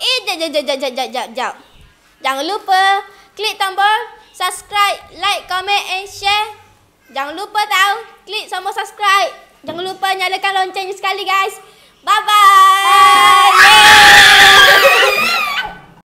Eh, jap, jap, jap, jap, jap, jap, jap, jap. Jangan lupa klik tombol subscribe, like, komen, and share. Jangan lupa tau klik sama subscribe. Jangan lupa nyalakan loncengnya sekali guys. Bye-bye.